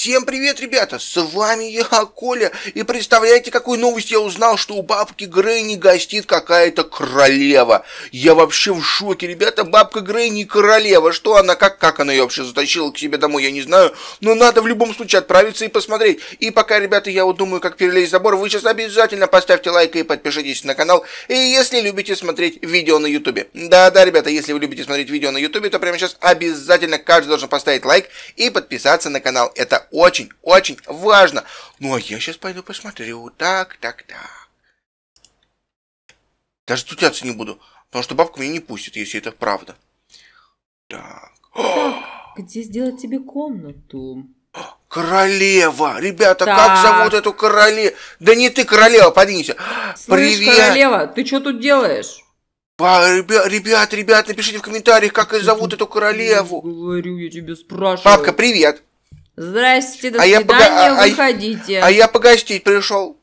Всем привет, ребята! С вами я, Коля, и представляете, какую новость я узнал, что у бабки Грейни гостит какая-то королева. Я вообще в шоке, ребята, бабка Грейни королева. Что она, как, как она ее вообще затащила к себе домой, я не знаю, но надо в любом случае отправиться и посмотреть. И пока, ребята, я вот думаю, как перелезть забор, вы сейчас обязательно поставьте лайк и подпишитесь на канал, и если любите смотреть видео на ютубе. Да-да, ребята, если вы любите смотреть видео на ютубе, то прямо сейчас обязательно каждый должен поставить лайк и подписаться на канал. Это очень, очень важно. Ну, а я сейчас пойду посмотрю. Так, так, так. Даже стучаться не буду, потому что бабка меня не пустит, если это правда. Так. так где сделать тебе комнату? Королева! Ребята, так. как зовут эту королеву? Да не ты королева, подвинься. Привет. королева, ты что тут делаешь? Па, ребят, ребят, ребят, напишите в комментариях, как зовут эту королеву. Я говорю, я тебе спрашиваю. Папка, привет. Здрасте, до а свидания, я пога... А- а- выходите. А, а я погостить пришел.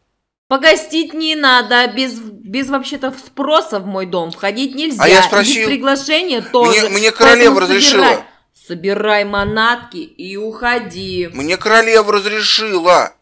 Погостить не надо, а без, без вообще-то спроса в мой дом входить нельзя. А я спросил. Без приглашения тоже. Мне, мне королева Поэтому разрешила. Собирай, собирай манатки и уходи. Мне королева разрешила.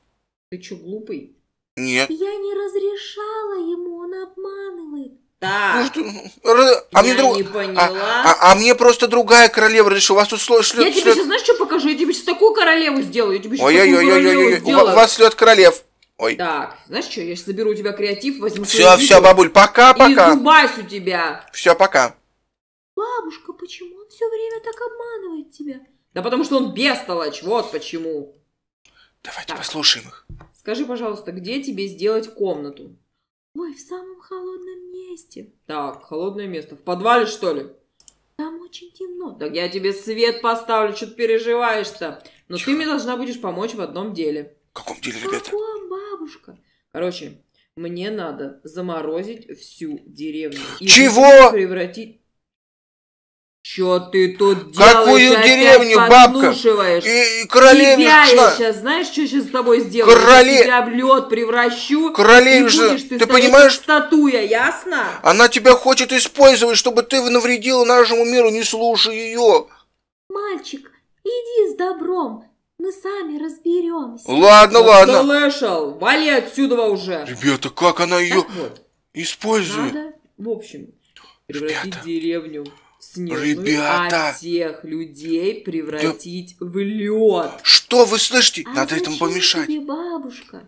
Ты что, глупый? Нет. Я не разрешала ему, он обманывает так. А, я мне друг... не а, поняла. А, а, а мне просто другая королева решила. Вас тут сло... шлет... Я тебе сейчас, знаешь, что покажу? Я тебе сейчас такую королеву сделаю. Я тебе сейчас такую королеву сделаю. У вас слет королев. Ой. Так, знаешь что, я сейчас заберу у тебя креатив, возьму Все, все, бабуль, пока-пока. И пока. у тебя. Все, пока. Бабушка, почему он все время так обманывает тебя? Да потому что он бестолочь, вот почему. Давайте так. послушаем их. Скажи, пожалуйста, где тебе сделать комнату? Ой, в самом холодном месте. Так, холодное место. В подвале, что ли? Там очень темно. Так я тебе свет поставлю, что ты переживаешь-то? Но Тихо. ты мне должна будешь помочь в одном деле. В каком деле, ребята? В каком, бабушка? Короче, мне надо заморозить всю деревню. И Чего? Превратить... Что ты тут делаешь? Какую деревню, бабка? И, и королеве что? сейчас, знаешь, что сейчас с тобой сделаю? Короле... Я тебя в лед превращу. Королеве ты, ты понимаешь? статуя, ясно? Она тебя хочет использовать, чтобы ты навредила нашему миру, не слушай ее. Мальчик, иди с добром, мы сами разберемся. Ладно, Я ладно. Слышал, вали отсюда уже. Ребята, как она ее вот, использует? Надо, в общем, превратить Ребята. деревню снежную, Ребята! а всех людей превратить да... в лед. Что вы слышите? А Надо этому помешать. Тебе бабушка?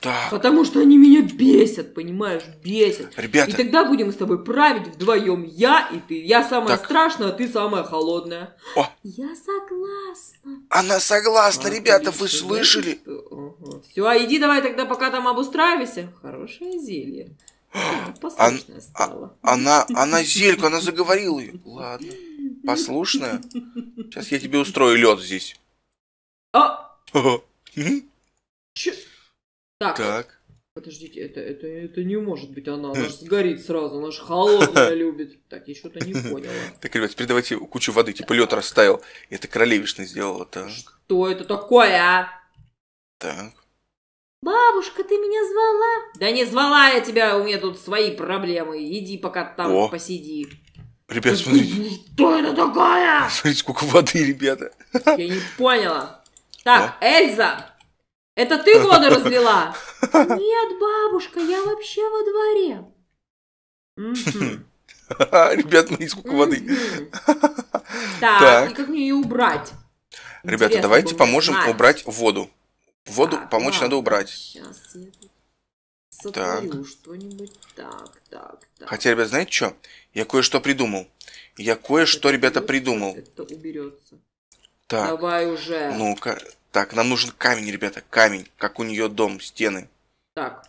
Так. Потому что они меня бесят, понимаешь, бесят. Ребята. И тогда будем с тобой править вдвоем я и ты. Я самая так. страшная, а ты самая холодная. О. Я согласна. Она согласна, а, ребята, вы слышали? Угу. Все, а иди давай тогда, пока там обустраивайся. Хорошее зелье. Она, а, стала. она, она зелька, она заговорила ее. Ладно, послушная. Сейчас я тебе устрою лед здесь. А! Так. так. Подождите, это, это, это не может быть она, она хм. же сгорит сразу, она же холодная любит. Так, я что-то не поняла. Так, ребят, теперь давайте кучу воды, типа лед расставил. Это королевишна сделала, так. Что это такое, а? Так. «Бабушка, ты меня звала?» «Да не звала я тебя, у меня тут свои проблемы. Иди пока там О. посиди». Ребят, смотрите. Что это такое? Смотрите, сколько воды, ребята. Я не поняла. Так, О. Эльза, это ты воду разлила? Нет, бабушка, я вообще во дворе. Ребят, смотри, сколько воды. Так, и как мне ее убрать? Ребята, давайте поможем убрать воду. Воду а, помочь да. надо убрать. Сейчас я тут сотворю что-нибудь. Так, так, так. Хотя, ребят, знаете что? Я кое-что придумал. Я кое-что, ребята, придумал. Это уберется. Так. Давай уже. Ну-ка. Так, нам нужен камень, ребята. Камень. Как у нее дом, стены. Так.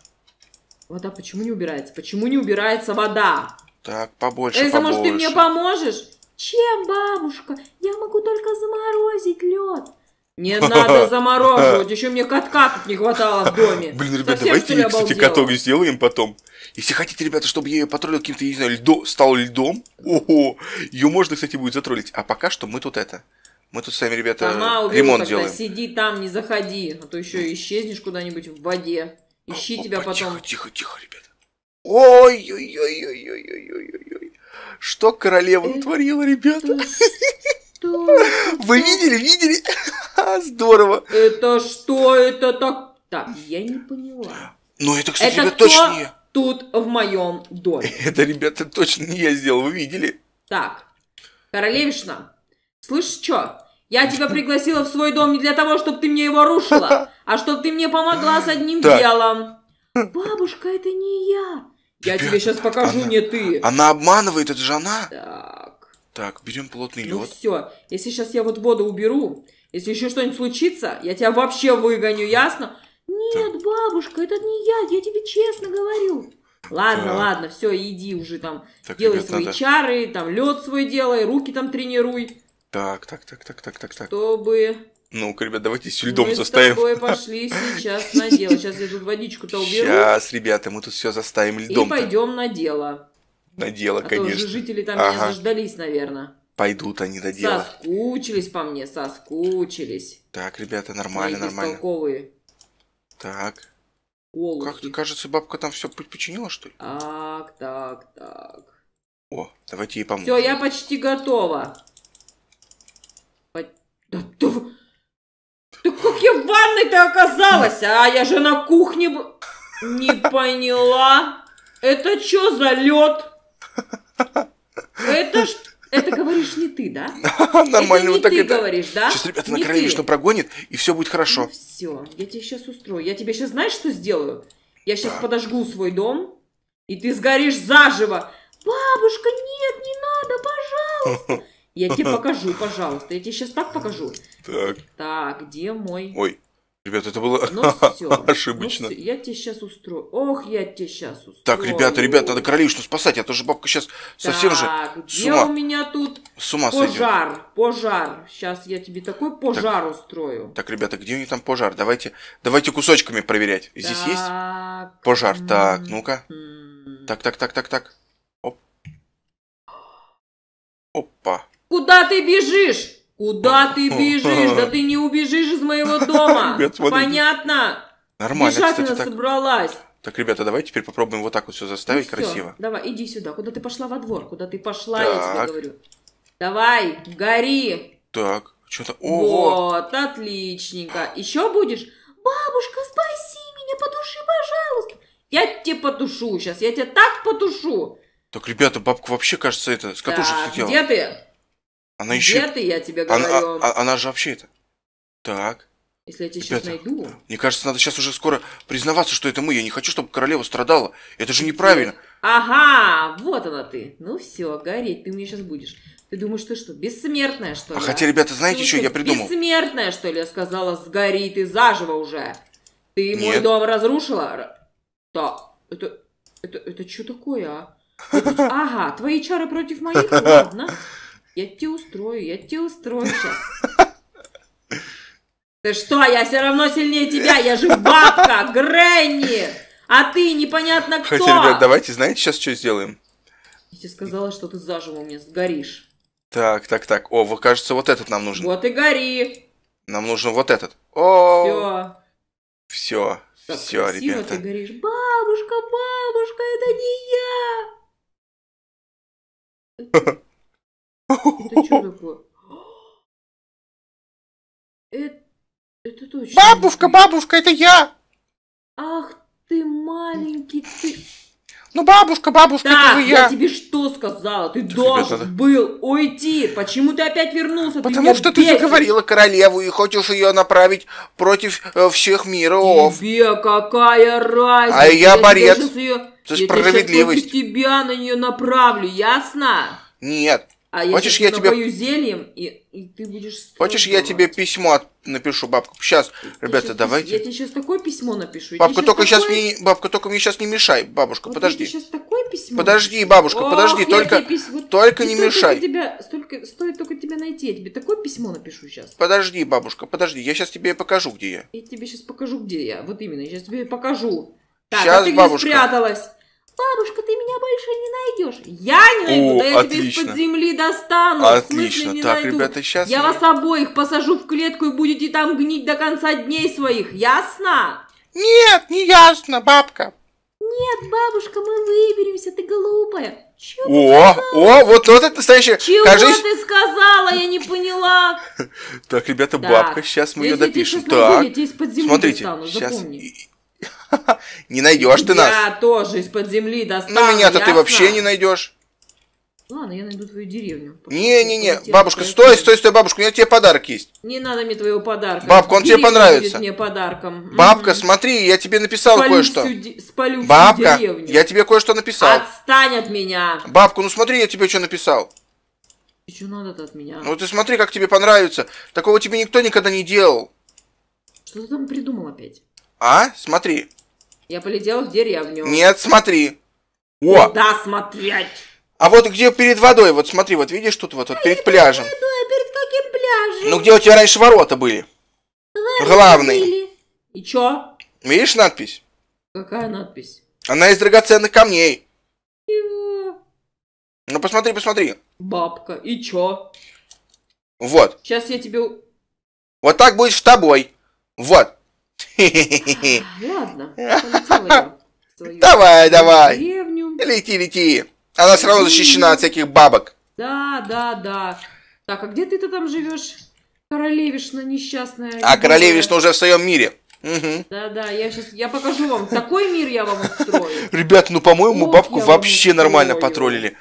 Вода почему не убирается? Почему не убирается вода? Так, побольше, Эльза, побольше. может, ты мне поможешь? Чем, бабушка? Я могу только заморозить лед. Не надо замораживать, еще мне катка тут не хватало в доме. Блин, ребят, давайте я, кстати, каток сделаем потом. Если хотите, ребята, чтобы я ее потроллил каким-то, я не знаю, льдо, стал льдом, ого, ее можно, кстати, будет затроллить. А пока что мы тут это, мы тут с вами, ребята, Сама убью, ремонт делаем. Сиди там, не заходи, а то еще исчезнешь куда-нибудь в воде. Ищи Опа, тебя потом. Тихо, тихо, тихо, ребята. Ой-ой-ой-ой-ой-ой-ой-ой. Что королева натворила, ребята? Что? Вы видели, видели? Здорово. Это что это так? Так, я не поняла. Ну это, кстати, это кто точно не тут в моем доме? Это, ребята, точно не я сделал, вы видели? Так, королевишна, слышишь что? Я тебя пригласила в свой дом не для того, чтобы ты мне его рушила, а чтобы ты мне помогла с одним так. делом. Бабушка, это не я. Я тебе сейчас покажу, она, не ты. Она обманывает, это же она. Да. Так, берем плотный ну лед. все, если сейчас я вот воду уберу, если еще что-нибудь случится, я тебя вообще выгоню, ясно? Нет, так. бабушка, это не я, я тебе честно говорю. Ладно, так. ладно, все, иди уже там, так, делай ребят, свои надо... чары, там лед свой делай, руки там тренируй. Так, так, так, так, так, так, так. Чтобы... Ну-ка, ребят, давайте с льдом мы заставим. Мы с тобой пошли сейчас на дело. Сейчас я тут водичку-то уберу. Сейчас, ребята, мы тут все заставим льдом. И пойдем на дело надела, а конечно. Уже жители там ага. меня заждались, наверное. Пойдут они до дела. Соскучились по мне, соскучились. Так, ребята, нормально, Мои нормально. Толковые. Так. Олухи. Как кажется, бабка там все починила, что ли? Так, так, так. О, давайте ей поможем. Все, я почти готова. Да Да как я в ванной-то оказалась? А я же на кухне... Не поняла. Это что за лед? Это ж это говоришь не ты, да? Нормально, вот так ты это. говоришь, да? Сейчас ребята на краю что прогонит, и все будет хорошо. Ну все, я тебе сейчас устрою. Я тебе сейчас знаешь, что сделаю? Я сейчас подожгу свой дом, и ты сгоришь заживо. Бабушка, нет, не надо, пожалуйста. Я тебе покажу, пожалуйста. Я тебе сейчас так покажу. Так. Так, где мой? Ой, Ребята, это было ну, все. ошибочно. Ну, все. Я тебе сейчас устрою. Ох, я тебе сейчас устрою. Так, ребята, ребята, надо королевичну спасать, а то же бабка сейчас совсем так, же где с ума. у меня тут с ума пожар? Сойдет. Пожар. Сейчас я тебе такой пожар так, устрою. Так, ребята, где у них там пожар? Давайте, давайте кусочками проверять. Так. Здесь есть пожар? Так, м-м. ну-ка. Так, так, так, так, так. Оп. Опа. Куда ты бежишь? Куда ты бежишь? Да ты не убежишь из моего дома. Понятно? Нормально, Бежать кстати, так. собралась. Так, ребята, давай теперь попробуем вот так вот все заставить ну, красиво. Все, давай, иди сюда. Куда ты пошла во двор? Куда ты пошла, так. я тебе говорю. Давай, гори. Так, что-то... Вот, отличненько. Еще будешь? Бабушка, спаси меня, потуши, пожалуйста. Я тебе потушу сейчас, я тебя так потушу. Так, ребята, бабка вообще, кажется, это, с катушек так, слетела. где ты? Она еще... Где ты, я тебе а, говорю? Она, она же вообще это. Так. Если я тебя Ребята, найду... Мне кажется, надо сейчас уже скоро признаваться, что это мы. Я не хочу, чтобы королева страдала. Это же неправильно. Ага, вот она ты. Ну все, гореть ты мне сейчас будешь. Ты думаешь, ты что, бессмертная, что а ли? А хотя, ребята, знаете, ты что я придумал? Бессмертная, что ли? Я сказала, сгори ты заживо уже. Ты Нет. мой дом разрушила? Да. Это, это, это что такое, а? Это, ага, твои чары против моих? Ладно. Я тебе устрою, я тебе устрою сейчас. Ты что, я все равно сильнее тебя, я же бабка, Гренни, а ты непонятно кто. Хотя, ребят, давайте, знаете, сейчас что сделаем? Я тебе сказала, что ты заживо у меня сгоришь. Так, так, так. О, вот, кажется, вот этот нам нужен. Вот и гори. Нам нужен вот этот. О. Все. Все. Все, ребята. ты горишь. Бабушка, бабушка, это не я. Это что такое? Это, это точно. Бабушка, бабушка, это я! Ах ты маленький ты. Ну, бабушка, бабушка, да, это вы я. я тебе что сказала? Ты так, должен ребята, был уйти. Почему ты опять вернулся? Потому ты что бесит. ты заговорила королеву и хочешь ее направить против э, всех миров. Тебе какая разница? А я, я борец. Ее... Ты я справедливость. Тебя на нее направлю, ясно? Нет. А Хочешь, я, тебе... зельем, и, и ты будешь... Хочешь, я тебе письмо от... напишу, бабка? Сейчас, я ребята, сейчас, давайте. Я тебе сейчас такое письмо напишу. Бабка, только такое... сейчас мне... Бабка, только мне сейчас не мешай, бабушка, вот подожди. сейчас такое письмо... Подожди, бабушка, Ох, подожди, только... Пис... Вот только не мешай. Только тебя... Столько... Стоит только тебя найти, я тебе такое письмо напишу сейчас. Подожди, бабушка, подожди, я сейчас тебе покажу, где я. Я тебе сейчас покажу, где я, вот именно, я сейчас тебе покажу. Так, сейчас, а ты бабушка. где спряталась? Бабушка, ты меня больше не найдешь. Я не найду, О, да я отлично. тебя из-под земли достану. Отлично. В не так, найду. ребята, сейчас... Я, я вас обоих посажу в клетку и будете там гнить до конца дней своих. Ясно? Нет, не ясно, бабка. Нет, бабушка, мы выберемся, ты глупая. Чего о, о, вот, вот это настоящее. Чего кажись... ты сказала, я не поняла. Так, ребята, бабка, сейчас мы ее допишем. смотрите, сейчас Не найдешь ты нас. Я тоже из-под земли достану. Ну меня-то ты вообще не найдешь. Ну, ладно, я найду твою деревню. Не-не-не, бабушка, стой, стой, стой, бабушка, у меня тебе подарок есть. Не надо мне твоего подарка. Бабка, он тебе понравится. мне подарком. Бабка, смотри, я тебе написал кое-что. Спалю Бабка, я тебе кое-что написал. Отстань от меня. Бабка, ну смотри, я тебе что написал. И что надо-то от меня? Ну ты смотри, как тебе понравится. Такого тебе никто никогда не делал. Что ты там придумал опять? А? Смотри. Я полетела в деревню. Нет, смотри. О! Ну да, смотреть. А вот где перед водой, вот смотри, вот видишь тут вот, вот перед пляжем. Перед, водой, а перед каким пляжем? Ну где у тебя раньше ворота были? Ворота Главные. Были. И чё? Видишь надпись? Какая надпись? Она из драгоценных камней. Чего? Ну посмотри, посмотри. Бабка, и чё? Вот. Сейчас я тебе... Вот так будет с тобой. Вот. Ладно, Давай, давай. Лети, лети. Она все равно защищена от всяких бабок. Да, да, да. Так, а где ты-то там живешь? Королевишна несчастная. А королевишна уже в своем мире. Да, да, я сейчас, я покажу вам, такой мир я вам устрою. Ребят, ну по-моему, бабку вообще нормально потроллили.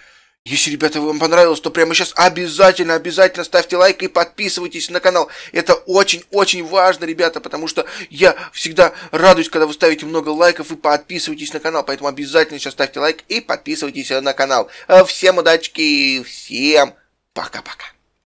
Если, ребята, вам понравилось, то прямо сейчас обязательно, обязательно ставьте лайк и подписывайтесь на канал. Это очень-очень важно, ребята, потому что я всегда радуюсь, когда вы ставите много лайков и подписывайтесь на канал. Поэтому обязательно сейчас ставьте лайк и подписывайтесь на канал. Всем удачки, и всем пока-пока.